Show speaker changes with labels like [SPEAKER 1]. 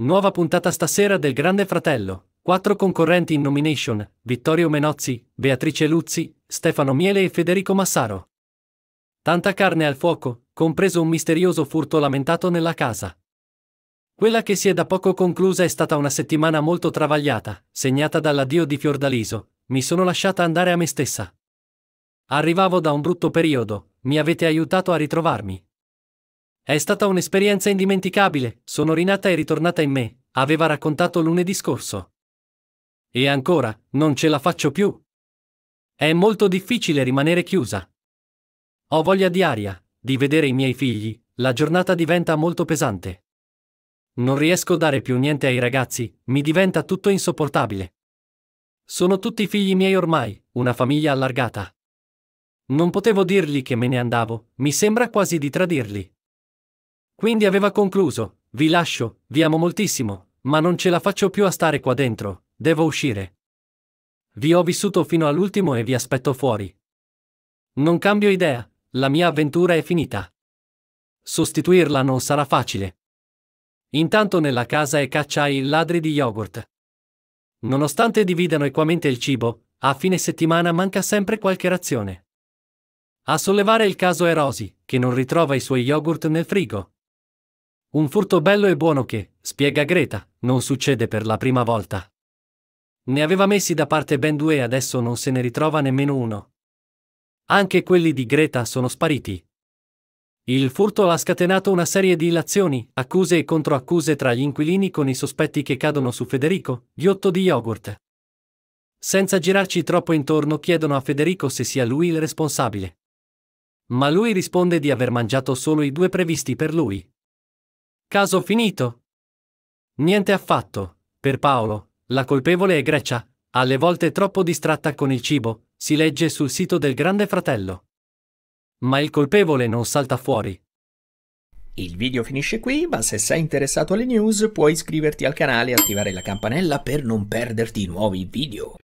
[SPEAKER 1] Nuova puntata stasera del Grande Fratello. Quattro concorrenti in nomination, Vittorio Menozzi, Beatrice Luzzi, Stefano Miele e Federico Massaro. Tanta carne al fuoco, compreso un misterioso furto lamentato nella casa. Quella che si è da poco conclusa è stata una settimana molto travagliata, segnata dall'addio di Fiordaliso, mi sono lasciata andare a me stessa. Arrivavo da un brutto periodo, mi avete aiutato a ritrovarmi. È stata un'esperienza indimenticabile, sono rinata e ritornata in me, aveva raccontato lunedì scorso. E ancora, non ce la faccio più. È molto difficile rimanere chiusa. Ho voglia di aria, di vedere i miei figli, la giornata diventa molto pesante. Non riesco a dare più niente ai ragazzi, mi diventa tutto insopportabile. Sono tutti figli miei ormai, una famiglia allargata. Non potevo dirgli che me ne andavo, mi sembra quasi di tradirli. Quindi aveva concluso, vi lascio, vi amo moltissimo, ma non ce la faccio più a stare qua dentro, devo uscire. Vi ho vissuto fino all'ultimo e vi aspetto fuori. Non cambio idea, la mia avventura è finita. Sostituirla non sarà facile. Intanto nella casa e caccia ai ladri di yogurt. Nonostante dividano equamente il cibo, a fine settimana manca sempre qualche razione. A sollevare il caso è Rosy, che non ritrova i suoi yogurt nel frigo. Un furto bello e buono che, spiega Greta, non succede per la prima volta. Ne aveva messi da parte ben due e adesso non se ne ritrova nemmeno uno. Anche quelli di Greta sono spariti. Il furto ha scatenato una serie di illazioni, accuse e controaccuse tra gli inquilini con i sospetti che cadono su Federico, ghiotto di yogurt. Senza girarci troppo intorno chiedono a Federico se sia lui il responsabile. Ma lui risponde di aver mangiato solo i due previsti per lui, Caso finito. Niente affatto. Per Paolo, la colpevole è Grecia, alle volte troppo distratta con il cibo, si legge sul sito del Grande Fratello. Ma il colpevole non salta fuori. Il video finisce qui, ma se sei interessato alle news puoi iscriverti al canale e attivare la campanella per non perderti nuovi video.